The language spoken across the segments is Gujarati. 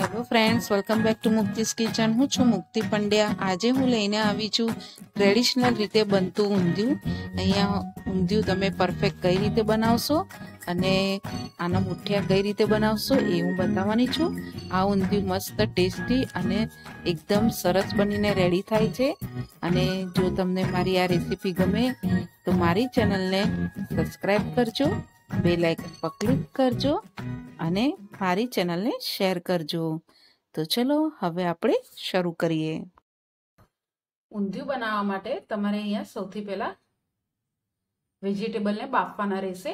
hello friends welcome back to Mukti's kitchen હું છું મુક્તિ પંડ્યા આજે હું લઈને આવી છું ટ્રેડિશનલ રીતે બનતું ઊંધિયું અહીંયા ઊંધિયું તમે પરફેક્ટ કઈ રીતે બનાવશો અને આના મુઠિયા કઈ રીતે બનાવશો એ હું બતાવવાની છું આ ઊંધિયું મસ્ત ટેસ્ટી અને એકદમ સરસ બનીને રેડી થાય છે અને જો તમને મારી આ રેસીપી ગમે તો મારી ચેનલને સબસ્ક્રાઈબ કરજો બે લાઇકન પર ક્લિક કરજો અને મારી ચેનલને શેર કરજો તો ચલો હવે આપણે શરૂ કરીએ ઊંધિયું બનાવવા માટે તમારે અહીંયા સૌથી પહેલાં વેજીટેબલને બાફવાના રહેશે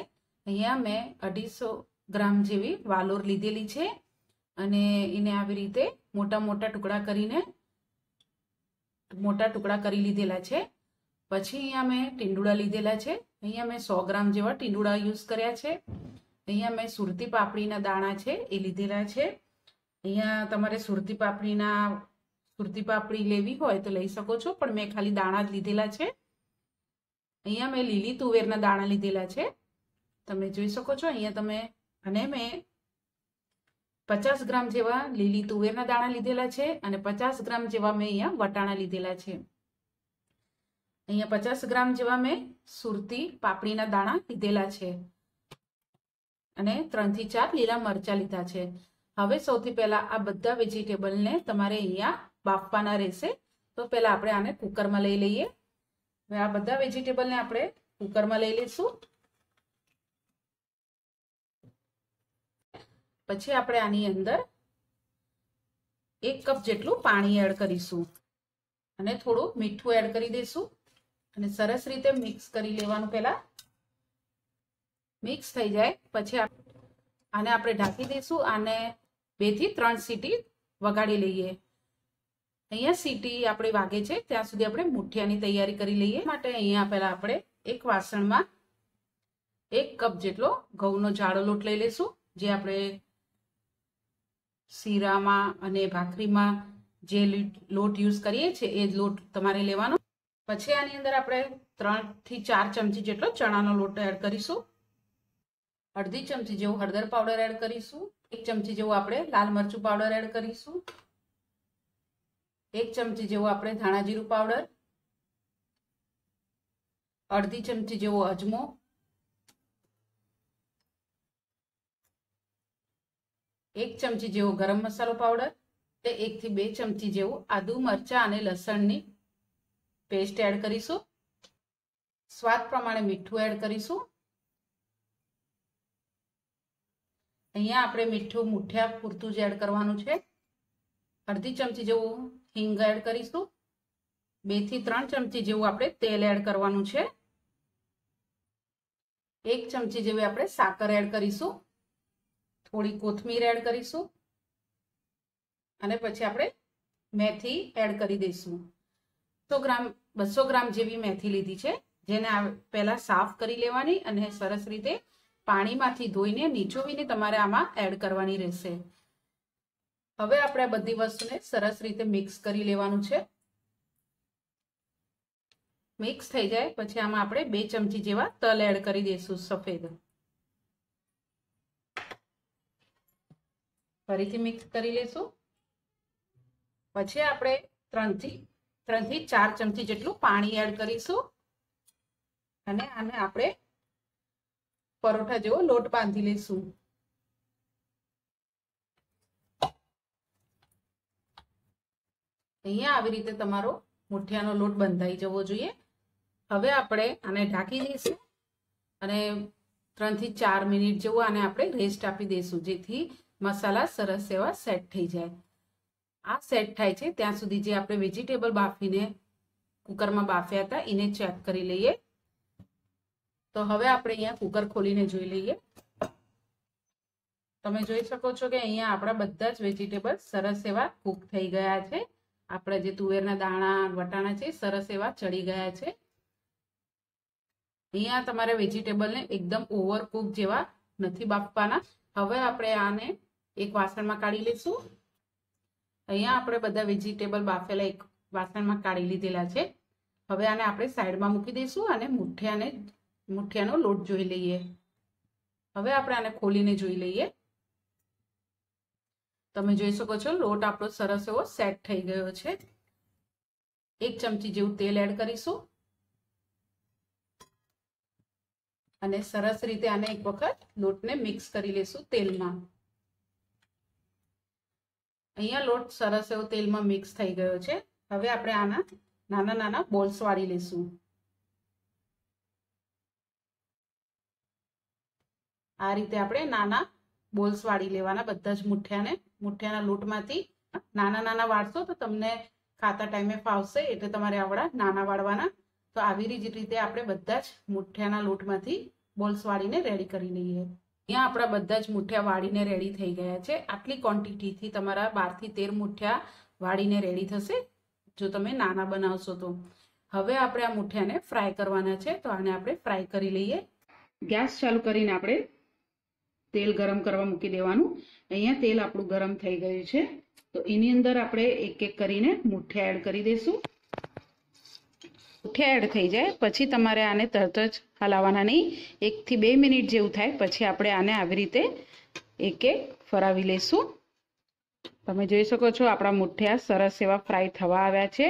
અહીંયા મેં અઢીસો ગ્રામ જેવી વાલોર લીધેલી છે અને એને આવી રીતે મોટા મોટા ટુકડા કરીને મોટા ટુકડા કરી લીધેલા છે પછી અહીંયા મેં ટીંડુડા લીધેલા છે અહીંયા મેં સો ગ્રામ જેવા ટીંડુડા યુઝ કર્યા છે અહીંયા મેં સુરતી પાપડીના દાણા છે એ લીધેલા છે અહીંયા તમારે સુરતી પાપડીના સુરતી પાપડી લેવી હોય તો લઈ શકો છો પણ મેં ખાલી દાણા જ લીધેલા છે અહીંયા મેં લીલી તુવેરના દાણા લીધેલા છે તમે જોઈ શકો છો અહીંયા તમે અને મેં પચાસ ગ્રામ જેવા લીલી તુવેરના દાણા લીધેલા છે અને પચાસ ગ્રામ જેવા મેં અહીંયા વટાણા લીધેલા છે અહીંયા પચાસ ગ્રામ જેવા મેં સુરતી પાપડીના દાણા લીધેલા છે અને ત્રણથી ચાર લીલા મરચાં લીધા છે હવે સૌથી પહેલાં આ બધા વેજીટેબલને તમારે અહીંયા બાફવાના રહેશે તો પહેલાં આપણે આને કુકરમાં લઈ લઈએ હવે આ બધા વેજીટેબલને આપણે કુકરમાં લઈ લઈશું પછી આપણે આની અંદર એક કપ જેટલું પાણી એડ કરીશું અને થોડું મીઠું એડ કરી દઈશું અને સરસ રીતે મિક્સ કરી લેવાનું પહેલાં મિક્સ થઈ જાય પછી આને આપણે ઢાંકી દઈશું અને બે થી ત્રણ સીટી વગાડી લઈએ અહીંયા સીટી આપણે વાગે છે ત્યાં સુધી આપણે મુઠિયાની તૈયારી કરી લઈએ માટે અહીંયા પહેલાં આપણે એક વાસણમાં એક કપ જેટલો ઘઉંનો જાડો લોટ લઈ લઈશું જે આપણે શીરામાં અને ભાખરીમાં જે લોટ યુઝ કરીએ છીએ એ લોટ તમારે લેવાનો પછી આની અંદર આપણે ત્રણથી ચાર ચમચી જેટલો ચણાનો લોટ એડ કરીશું અડધી ચમચી જેવું હળદર પાવડર એડ કરીશું એક ચમચી જેવું આપણે લાલ મરચું પાવડર એડ કરીશું એક ચમચી જેવું આપણે ધાણાજીરું પાવડર અડધી ચમચી જેવો અજમો એક ચમચી જેવો ગરમ મસાલો પાવડર તે એકથી બે ચમચી જેવો આદુ મરચાં અને લસણની પેસ્ટ એડ કરીશું સ્વાદ પ્રમાણે મીઠું એડ કરીશું અહીંયા આપણે મીઠું મુઠ્યા પૂરતું જ એડ કરવાનું છે અડધી ચમચી જેવું હિંગ એડ કરીશું બે થી ત્રણ ચમચી જેવું આપણે તેલ એડ કરવાનું છે એક ચમચી જેવી આપણે સાકર એડ કરીશું થોડી કોથમીર એડ કરીશું અને પછી આપણે મેથી એડ કરી દઈશું સો ગ્રામ બસો ગ્રામ જેવી મેથી લીધી છે જેને પહેલાં સાફ કરી લેવાની અને સરસ રીતે પાણીમાંથી ધોઈને નીચોવીને તમારે આમાં એડ કરવાની રહેશે હવે આપણે બધી વસ્તુને સરસ રીતે મિક્સ કરી લેવાનું છે મિક્સ થઈ જાય પછી આમાં આપણે બે ચમચી જેવા તલ એડ કરી દઈશું સફેદ ફરીથી મિક્સ કરી લઈશું પછી આપણે ત્રણથી ત્રણથી ચાર ચમચી જેટલું પાણી એડ કરીશું અને આને આપણે પરોઠા જેવો લોટ બાંધી લઈશું અહીંયા આવી રીતે તમારો મુઠિયાનો લોટ બંધાઈ જવો જોઈએ હવે આપણે આને ઢાંકી દઈશું અને ત્રણથી ચાર મિનિટ જેવું આને આપણે રેસ્ટ આપી દઈશું જેથી મસાલા સરસ એવા સેટ થઈ જાય આ સેટ થાય છે ત્યાં સુધી જે આપણે વેજીટેબલ બાફીને કુકરમાં બાફ્યા હતા એને ચેક કરી લઈએ તો હવે આપણે અહીંયા કુકર ખોલીને જોઈ લઈએ તમે જોઈ શકો છો કે અહીંયા આપણા બધા જ વેજીટેબલ સરસ એવા કુક થઈ ગયા છે આપણા જે તુવેરના દાણા વટાણા છે સરસ એવા ચડી ગયા છે અહીંયા તમારે વેજીટેબલને એકદમ ઓવર કુક જેવા નથી બાફવાના હવે આપણે આને એક વાસણમાં કાઢી લઈશું અહીંયા આપણે બધા વેજીટેબલ બાફેલા એક વાસણમાં કાઢી લીધેલા છે હવે આને આપણે સાઈડમાં મૂકી દઈશું અને મુઠિયાને મુઠિયાનો લોટ જોઈ લઈએ હવે આપણે આને ખોલીને જોઈ લઈએ તમે જોઈ શકો છો લોટ આપણો સરસ એવો સેટ થઈ ગયો છે એક ચમચી જેવું તેલ એડ કરીશું અને સરસ રીતે આને એક વખત લોટને મિક્સ કરી લેશું તેલમાં અહીંયા લોટ સરસ એવો તેલમાં મિક્સ થઈ ગયો છે હવે આપણે આના નાના નાના બોલ્સ વાળી લઈશું આ રીતે આપણે નાના બોલ્સ વાળી લેવાના બધા જ મુઠ્યાને મુઠ્યાના લોટમાંથી નાના નાના વાળશો તો તમને ખાતા ટાઈમે ફાવશે એટલે તમારે આવડા નાના વાળવાના તો આવી જ રીતે આપણે બધા જ મુઠ્યાના લોટમાંથી બોલ્સ વાળીને રેડી કરી લઈએ અહીંયા આપણા બધા જ મુઠિયા વાળીને રેડી થઈ ગયા છે આટલી ક્વોન્ટિટીથી તમારા બારથી તેર મુઠિયા વાળીને રેડી થશે જો તમે નાના બનાવશો તો હવે આપણે આ મુઠિયાને ફ્રાય કરવાના છે તો આને આપણે ફ્રાય કરી લઈએ ગેસ ચાલુ કરીને આપણે તેલ ગરમ કરવા મૂકી દેવાનું અહીંયા તેલ આપણું ગરમ થઈ ગયું છે તો એની અંદર આપણે એક એક કરીને મુઠ્ઠા એડ કરી દઈશું મુઠ્ઠા એડ થઈ જાય પછી તમારે આને તરત જ હલાવવાના નહીં એકથી બે મિનિટ જેવું થાય પછી આપણે આને આવી રીતે એક એક ફરાવી લઈશું તમે જોઈ શકો છો આપણા મુઠિયા સરસ એવા ફ્રાય થવા આવ્યા છે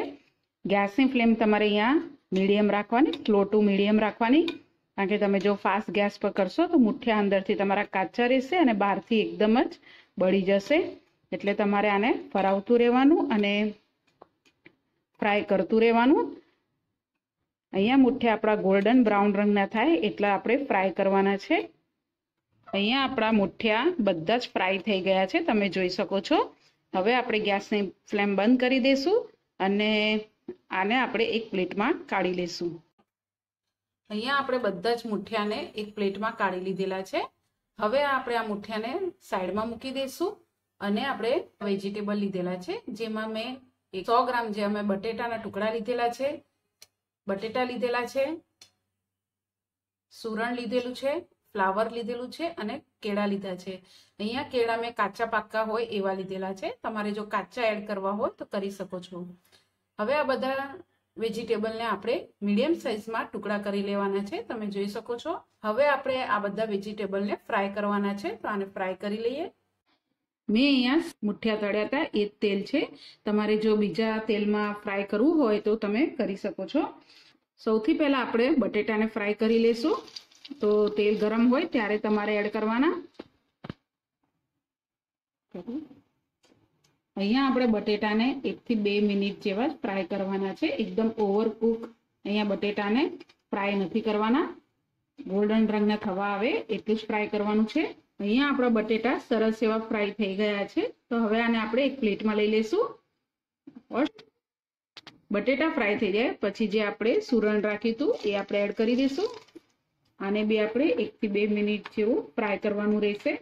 ગેસની ફ્લેમ તમારે અહીંયા મીડિયમ રાખવાની સ્લો ટુ મીડિયમ રાખવાની કારણ કે તમે જો ફાસ્ટ ગેસ પર કરશો તો મુઠિયા અંદરથી તમારા કાચા રહેશે અને બહારથી એકદમ જ બળી જશે એટલે તમારે આને ફરાવતું રહેવાનું અને ફ્રાય કરતું રહેવાનું અહીંયા મુઠ્ઠી આપણા ગોલ્ડન બ્રાઉન રંગના થાય એટલા આપણે ફ્રાય કરવાના છે અહીંયા આપણા મુઠ્ઠિયા બધા જ ફ્રાય થઈ ગયા છે તમે જોઈ શકો છો હવે આપણે ગેસની ફ્લેમ બંધ કરી દઈશું અને આને આપણે એક પ્લેટમાં કાઢી લઈશું અહીંયા આપણે બધા જ મુઠ્ઠિયાને એક પ્લેટમાં કાઢી લીધેલા છે હવે આપણે આ મુઠ્ઠિયાને સાઈડમાં મૂકી દઈશું અને આપણે વેજીટેબલ લીધેલા છે જેમાં મેં સો ગ્રામ જે અમે બટેટાના ટુકડા લીધેલા છે બટેટા લીધેલા છે સુરણ લીધેલું છે ફ્લાવર લીધેલું છે અને કેળા લીધા છે અહીંયા કેળા મેં કાચા પાક્કા હોય એવા લીધેલા છે તમારે જો કાચા એડ કરવા હોય તો કરી શકો છો હવે આ બધા વેજીટેબલને આપણે મીડિયમ સાઇઝમાં ટુકડા કરી લેવાના છે તમે જોઈ શકો છો હવે આપણે આ બધા વેજીટેબલને ફ્રાય કરવાના છે તો આને ફ્રાય કરી લઈએ મેં અહીંયા મુઠ્ઠિયા તળ્યા હતા એ જ તેલ છે તમારે જો બીજા તેલમાં ફ્રાય કરવું હોય તો તમે કરી શકો છો સૌથી પહેલાં આપણે બટેટાને ફ્રાય કરી લેશું તો તેલ ગરમ હોય ત્યારે તમારે એડ કરવાના અહીંયા આપણે બટેટાને એકથી બે મિનિટ જેવા જ ફ્રાય કરવાના છે એકદમ ઓવરકુક અહીંયા બટેટાને ફ્રાય નથી કરવાના ગોલ્ડન રંગના થવા આવે એટલું જ ફ્રાય કરવાનું છે અહીંયા આપણા બટેટા સરસ એવા ફ્રાય થઈ ગયા છે તો હવે આને આપણે એક પ્લેટમાં લઈ લેશું બટેટા ફ્રાય થઈ જાય પછી જે આપણે સુરણ રાખ્યું હતું એ આપણે એડ કરી દઈશું આને બી આપણે એકથી બે મિનિટ જેવું ફ્રાય કરવાનું રહેશે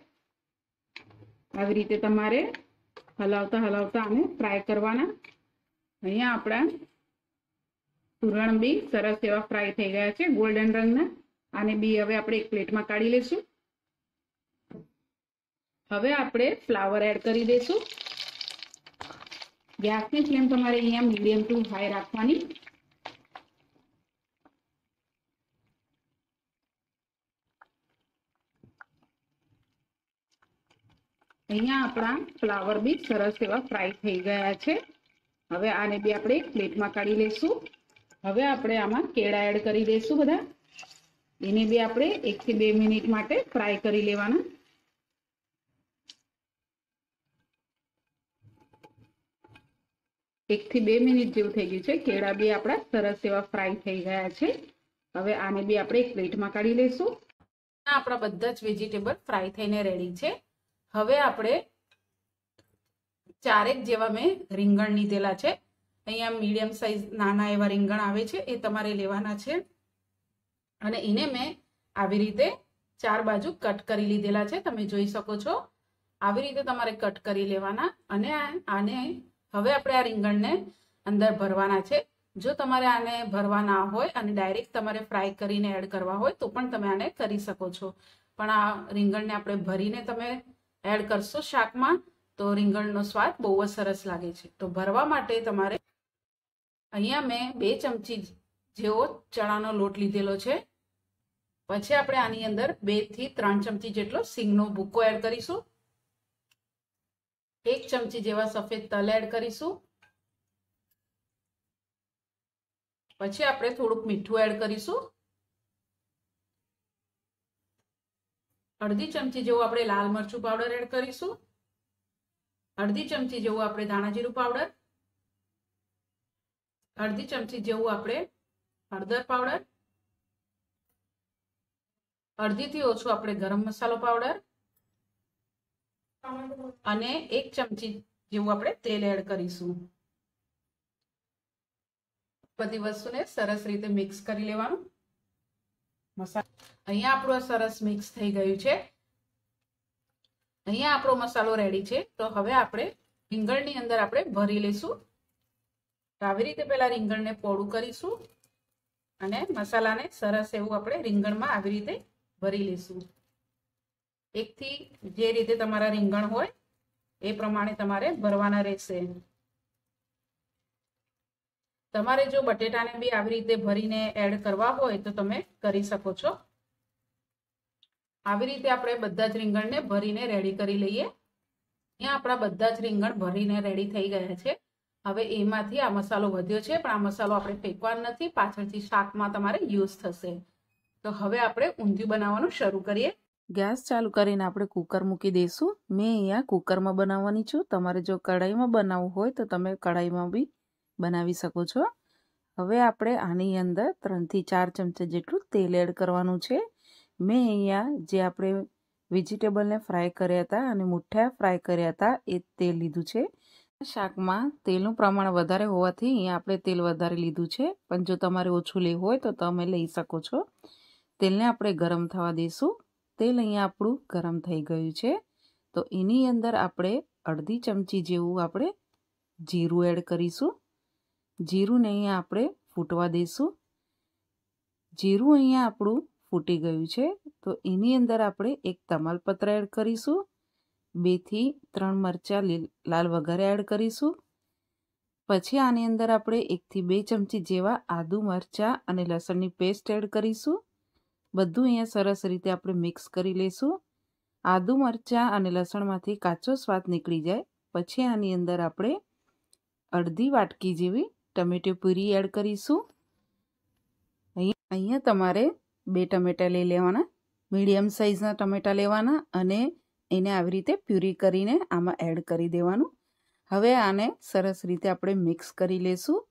આવી રીતે તમારે હલાવતા હલાવતા આને ફ્રાય કરવાના અહીંયા આપણા સુરણ બી સરસ એવા ફ્રાય થઈ ગયા છે ગોલ્ડન રંગના આને બી હવે આપણે એક પ્લેટમાં કાઢી લઈશું હવે આપણે ફ્લાવર એડ કરી દઈશું ગેસની ફ્લેમ તમારે અહીંયા મીડિયમ ટુ હાઈ રાખવાની અહીંયા આપણા ફ્લાવર બી સરસ એવા ફ્રાય થઈ ગયા છે હવે આને બી આપણે પ્લેટમાં કાઢી લઈશું હવે આપણે આમાં કેળા એડ કરી દઈશું બધા એને બી આપણે એકથી બે મિનિટ માટે ફ્રાય કરી લેવાના એક થી બે મિનિટ જેવું થઈ ગયું છે કેળા બી આપણા સરસ એવા ફ્રાય થઈ ગયા છે હવે આને બી આપણે એક પ્લેટમાં કાઢી લઈશું આપણા બધા જ વેજીટેબલ ફ્રાય થઈને રેડી છે હવે આપણે ચારેક જેવા મેં રીંગણ લીધેલા છે અહીંયા મીડિયમ સાઈઝ નાના એવા રીંગણ આવે છે એ તમારે લેવાના છે અને એને મેં આવી રીતે ચાર બાજુ કટ કરી લીધેલા છે તમે જોઈ શકો છો આવી રીતે તમારે કટ કરી લેવાના અને આને હવે આપણે આ રીંગણને અંદર ભરવાના છે જો તમારે આને ભરવા ના હોય અને ડાયરેક્ટ તમારે ફ્રાય કરીને એડ કરવા હોય તો પણ તમે આને કરી શકો છો પણ આ રીંગણને આપણે ભરીને તમે એડ કરશો શાકમાં તો રીંગણનો સ્વાદ બહુ જ સરસ લાગે છે તો ભરવા માટે તમારે અહીંયા મેં બે ચમચી જેવો ચણાનો લોટ લીધેલો છે પછી આપણે આની અંદર બેથી ત્રણ ચમચી જેટલો સિંગનો ભૂકો એડ કરીશું એક ચમચી જેવા સફેદ તલ એડ કરીશું પછી આપણે થોડુંક મીઠું એડ કરીશું અડધી ચમચી જેવું આપણે લાલ મરચું પાવડર એડ કરીશું અડધી ચમચી જેવું આપણે ધાણાજીરું પાવડર અડધી ચમચી જેવું આપણે હળદર પાવડર અડધીથી ઓછું આપણે ગરમ મસાલો પાવડર અને એક ચમચી જેવું આપણે તેલ એડ કરીશું બધી વસ્તુને સરસ રીતે મિક્સ કરી લેવાનું મસાલો અહીંયા આપણો સરસ મિક્સ થઈ ગયું છે અહીંયા આપણો મસાલો રેડી છે તો હવે આપણે રીંગણની અંદર આપણે ભરી લઈશું તો આવી રીતે પહેલા રીંગણને પોળું કરીશું અને મસાલાને સરસ એવું આપણે રીંગણમાં આવી રીતે ભરી લઈશું એકથી જે રીતે તમારા રીંગણ હોય એ પ્રમાણે તમારે ભરવાના રહેશે તમારે જો બટેટાને બી આવી રીતે ભરીને એડ કરવા હોય તો તમે કરી શકો છો આવી રીતે આપણે બધા જ રીંગણને ભરીને રેડી કરી લઈએ અહીંયા આપણા બધા જ રીંગણ ભરીને રેડી થઈ ગયા છે હવે એમાંથી આ મસાલો વધ્યો છે પણ આ મસાલો આપણે ફેંકવાનો નથી પાછળથી શાકમાં તમારે યુઝ થશે તો હવે આપણે ઊંધિયું બનાવવાનું શરૂ કરીએ ગેસ ચાલુ કરીને આપણે કુકર મૂકી દઈશું મેં અહીંયા કુકરમાં બનાવવાની છું તમારે જો કઢાઈમાં બનાવવું હોય તો તમે કઢાઈમાં બી બનાવી શકો છો હવે આપણે આની અંદર ત્રણથી ચાર ચમચા જેટલું તેલ એડ કરવાનું છે મેં અહીંયા જે આપણે વેજીટેબલને ફ્રાય કર્યા હતા અને મુઠ્ઠા ફ્રાય કર્યા હતા એ તેલ લીધું છે શાકમાં તેલનું પ્રમાણ વધારે હોવાથી અહીંયા આપણે તેલ વધારે લીધું છે પણ જો તમારે ઓછું લેવું હોય તો તમે લઈ શકો છો તેલને આપણે ગરમ થવા દઈશું તેલ અહીંયા આપણું ગરમ થઈ ગયું છે તો એની અંદર આપણે અડધી ચમચી જેવું આપણે જીરું એડ કરીશું જીરુંને અહીંયા આપણે ફૂટવા દઈશું જીરું અહીંયા આપણું ફૂટી ગયું છે તો એની અંદર આપણે એક તમાલપત્ર એડ કરીશું બેથી ત્રણ મરચાં લાલ વઘારે એડ કરીશું પછી આની અંદર આપણે એકથી બે ચમચી જેવા આદુ મરચાં અને લસણની પેસ્ટ એડ કરીશું બધું અહીંયા સરસ રીતે આપણે મિક્સ કરી લઈશું આદું મરચાં અને લસણમાંથી કાચો સ્વાદ નીકળી જાય પછી આની અંદર આપણે અડધી વાટકી જેવી ટમેટો પૂરી એડ કરીશું અહીંયા અહીંયા તમારે બે ટમેટા લઈ લેવાના મીડિયમ સાઇઝના ટમેટા લેવાના અને એને આવી રીતે પ્યુરી કરીને આમાં એડ કરી દેવાનું હવે આને સરસ રીતે આપણે મિક્સ કરી લેશું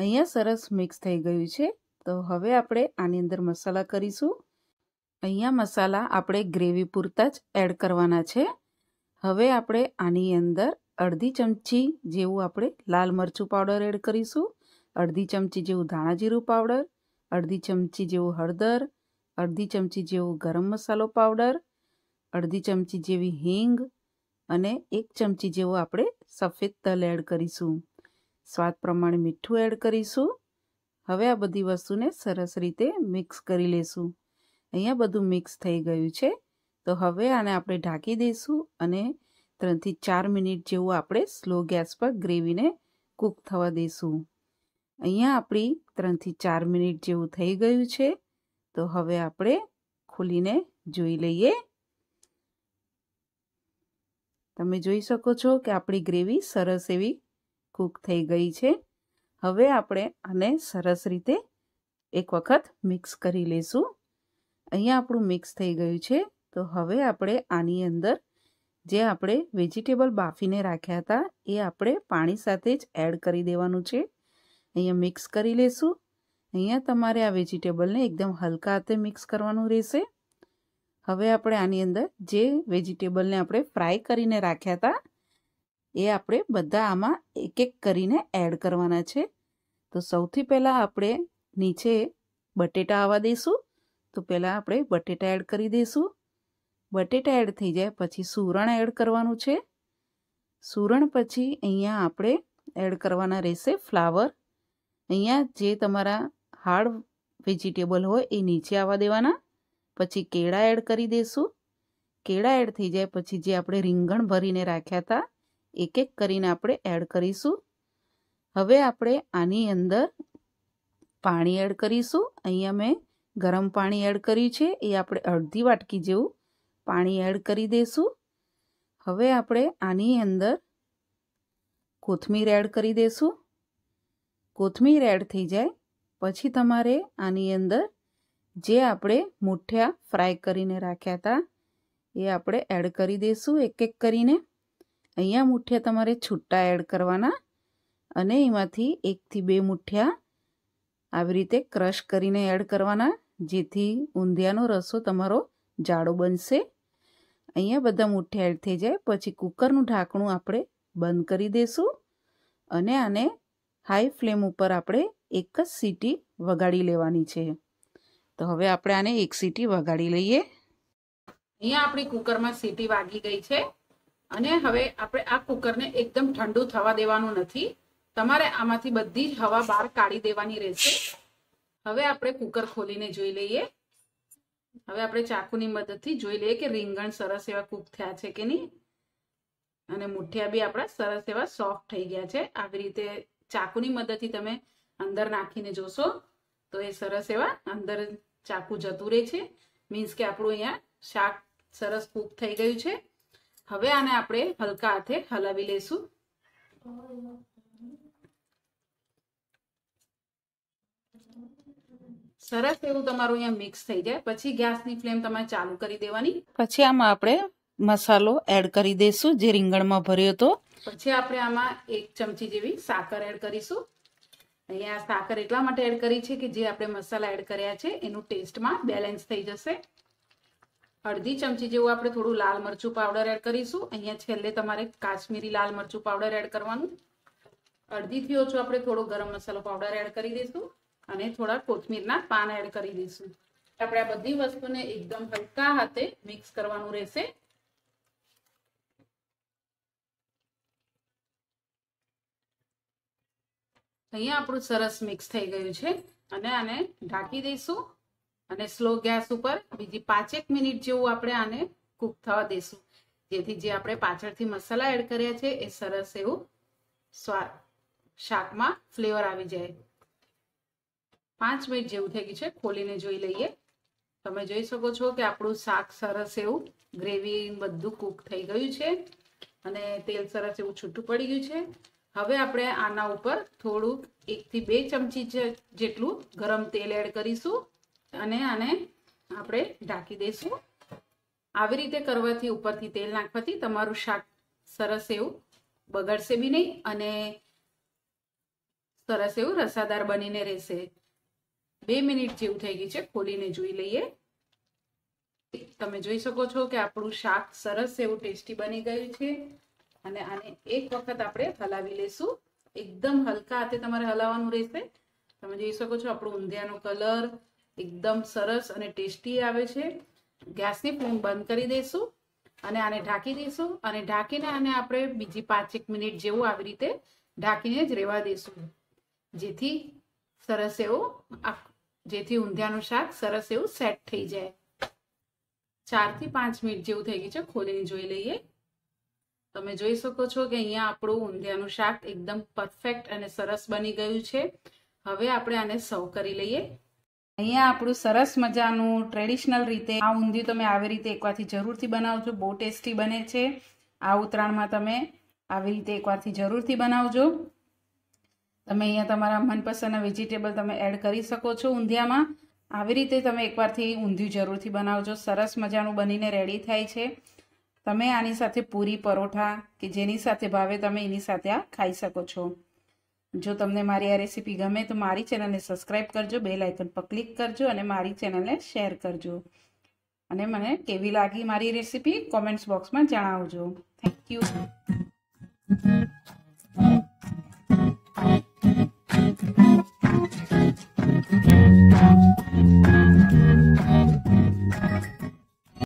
અહીંયા સરસ મિક્સ થઈ ગયું છે તો હવે આપણે આની અંદર મસાલા કરીશું અહીંયા મસાલા આપણે ગ્રેવી પૂરતા જ એડ કરવાના છે હવે આપણે આની અંદર અડધી ચમચી જેવું આપણે લાલ મરચું પાવડર એડ કરીશું અડધી ચમચી જેવું ધાણાજીરું પાવડર અડધી ચમચી જેવું હળદર અડધી ચમચી જેવું ગરમ મસાલો પાવડર અડધી ચમચી જેવી હિંગ અને એક ચમચી જેવું આપણે સફેદ તલ એડ કરીશું સ્વાદ પ્રમાણે મીઠું એડ કરીશું હવે આ બધી વસ્તુને સરસ રીતે મિક્સ કરી લેશું અહીંયા બધું મિક્સ થઈ ગયું છે તો હવે આને આપણે ઢાંકી દઈશું અને ત્રણથી ચાર મિનિટ જેવું આપણે સ્લો ગેસ પર ગ્રેવીને કૂક થવા દઈશું અહીંયા આપણી ત્રણથી ચાર મિનિટ જેવું થઈ ગયું છે તો હવે આપણે ખોલીને જોઈ લઈએ તમે જોઈ શકો છો કે આપણી ગ્રેવી સરસ એવી કૂક થઈ ગઈ છે હવે આપણે આને સરસ રીતે એક વખત મિક્સ કરી લઈશું અહીંયા આપણું મિક્સ થઈ ગયું છે તો હવે આપણે આની અંદર જે આપણે વેજીટેબલ બાફીને રાખ્યા હતા એ આપણે પાણી સાથે જ એડ કરી દેવાનું છે અહીંયા મિક્સ કરી લઈશું અહીંયા તમારે આ વેજીટેબલને એકદમ હલકા હાથે મિક્સ કરવાનું રહેશે હવે આપણે આની અંદર જે વેજીટેબલને આપણે ફ્રાય કરીને રાખ્યા હતા એ આપણે બધા આમાં એક એક કરીને એડ કરવાના છે તો સૌથી પહેલાં આપણે નીચે બટેટા આવવા દઈશું તો પહેલાં આપણે બટેટા એડ કરી દઈશું બટેટા એડ થઈ જાય પછી સુરણ એડ કરવાનું છે સુરણ પછી અહીંયા આપણે એડ કરવાના રહેશે ફ્લાવર અહીંયા જે તમારા હાર્ડ વેજીટેબલ હોય એ નીચે આવવા દેવાના પછી કેળા એડ કરી દઈશું કેળા એડ થઈ જાય પછી જે આપણે રીંગણ ભરીને રાખ્યા હતા એક એક કરીને આપણે એડ કરીશું હવે આપણે આની અંદર પાણી એડ કરીશું અહીંયા મેં ગરમ પાણી એડ કર્યું છે એ આપણે અડધી વાટકી જેવું પાણી એડ કરી દઈશું હવે આપણે આની અંદર કોથમીર એડ કરી દઈશું કોથમીર એડ થઈ જાય પછી તમારે આની અંદર જે આપણે મૂઠિયા ફ્રાય કરીને રાખ્યા હતા એ આપણે એડ કરી દઈશું એક એક કરીને અહીંયા મુઠ્ઠિયા તમારે છૂટા એડ કરવાના અને એમાંથી એકથી બે મુઠ્ઠિયા આવી રીતે ક્રશ કરીને એડ કરવાના જેથી ઊંધિયાનો રસો તમારો જાડો બનશે અહીંયા બધા મુઠ્ઠિયા એડ થઈ જાય પછી કુકરનું ઢાંકણું આપણે બંધ કરી દઈશું અને આને હાઈ ફ્લેમ ઉપર આપણે એક જ સીટી વગાડી લેવાની છે તો હવે આપણે આને એક સીટી વગાડી લઈએ અહીંયા આપણી કુકરમાં સીટી વાગી ગઈ છે અને હવે આપણે આ કુકરને એકદમ ઠંડુ થવા દેવાનું નથી તમારે આમાંથી બધી જ હવા બહાર કાઢી દેવાની રહેશે હવે આપણે કુકર ખોલીને જોઈ લઈએ હવે આપણે ચાકુની મદદથી જોઈ લઈએ કે રીંગણ સરસ એવા કૂક થયા છે કે નહીં અને મુઠિયા બી આપણા સરસ એવા સોફ્ટ થઈ ગયા છે આવી રીતે ચાકુની મદદથી તમે અંદર નાખીને જોશો તો એ સરસ એવા અંદર ચાકુ જતું રહે છે મીન્સ કે આપણું અહીંયા શાક સરસ કૂક થઈ ગયું છે હવે આને આપણે હલકા હાથે હલાવી લેશું સરસ એવું તમારું અહીંયા મિક્સ થઈ જાય પછી ગેસની ફ્લેમ તમારે ચાલુ કરી દેવાની પછી આમાં આપણે મસાલો એડ કરી દઈશું જે રીંગણમાં ભર્યો હતો પછી આપણે આમાં એક ચમચી જેવી સાકર એડ કરીશું અહીંયા સાકર એટલા માટે એડ કરી છે કે જે આપણે મસાલા એડ કર્યા છે એનું ટેસ્ટમાં બેલેન્સ થઈ જશે અડધી ચમચી જેવું આપણે થોડું લાલ મરચું પાવડર એડ કરીશું અહીંયા છેલ્લે તમારે કાશ્મીરી લાલ મરચું પાવડર એડ કરવાનું અડધીથી ઓછું આપણે થોડો ગરમ મસાલો પાવડર એડ કરી દઈશું અને થોડા કોથમીરના પાન એડ કરી દઈશું આપણે આ બધી વસ્તુને એકદમ હલકા હાથે મિક્સ કરવાનું રહેશે અહીંયા આપણું સરસ મિક્સ થઈ ગયું છે અને આને ઢાંકી દઈશું અને સ્લો ગેસ ઉપર બીજી પાંચેક મિનિટ જેવું આપણે આને કૂક થવા દઈશું જેથી જે આપણે પાછળથી મસાલા એડ કર્યા છે એ સરસ એવું સ્વાદ શાકમાં ફ્લેવર આવી જાય પાંચ મિનિટ જેવું થઈ ગયું છે ખોલીને જોઈ લઈએ તમે જોઈ શકો છો કે આપણું શાક સરસ એવું ગ્રેવી બધું કૂક થઈ ગયું છે અને તેલ સરસ એવું છૂટું પડી ગયું છે હવે આપણે આના ઉપર થોડુંક એકથી બે ચમચી જેટલું ગરમ તેલ એડ કરીશું અને આને આપણે ઢાંકી દઈશું આવી રીતે કરવાથી ઉપરથી તેલ નાખવાથી તમારું શાક સરસ એવું બગડશે બી નહીં અને સરસ એવું રસાદાર બનીને રહેશે બે મિનિટ જેવું થઈ ગયું છે ખોલીને જોઈ લઈએ તમે જોઈ શકો છો કે આપણું શાક સરસ એવું ટેસ્ટી બની ગયું છે અને આને એક વખત આપણે હલાવી લેશું એકદમ હલકા હાથે તમારે હલાવવાનું રહેશે તમે જોઈ શકો છો આપણું ઊંધિયાનો કલર એકદમ સરસ અને ટેસ્ટી આવે છે ગેસની ફ્લેમ બંધ કરી દઈશું અને આને ઢાંકી દઈશું અને ઢાંકીને આને આપણે બીજી પાંચેક મિનિટ જેવું આવી રીતે ઢાંકીને જ રહેવા દઈશું જેથી સરસ એવું જેથી ઊંધિયાનું શાક સરસ એવું સેટ થઈ જાય ચારથી પાંચ મિનિટ જેવું થઈ ગયું છે ખોલીને જોઈ લઈએ તમે જોઈ શકો છો કે અહીંયા આપણું ઊંધિયાનું શાક એકદમ પરફેક્ટ અને સરસ બની ગયું છે હવે આપણે આને સર્વ કરી લઈએ અહીંયા આપણું સરસ મજાનું ટ્રેડિશનલ રીતે આ ઊંધિયું તમે આવી રીતે એકવારથી જરૂરથી બનાવજો બહુ ટેસ્ટી બને છે આ ઉત્તરાયણમાં તમે આવી રીતે એકવારથી જરૂરથી બનાવજો તમે અહીંયા તમારા મનપસંદના વેજીટેબલ તમે એડ કરી શકો છો ઊંધિયામાં આવી રીતે તમે એકવારથી ઊંધિયું જરૂરથી બનાવજો સરસ મજાનું બનીને રેડી થાય છે તમે આની સાથે પૂરી પરોઠા કે જેની સાથે ભાવે તમે એની સાથે આ ખાઈ શકો છો જો તમને મારી આ રેસીપી ગમે તો મારી ચેનલને સબસ્ક્રાઈબ કરજો બે આઇકન પર ક્લિક કરજો અને મારી ચેનલને શેર કરજો અને મને કેવી લાગી મારી રેસીપી કોમેન્ટ્સ બોક્સમાં જણાવજો થેન્ક યુ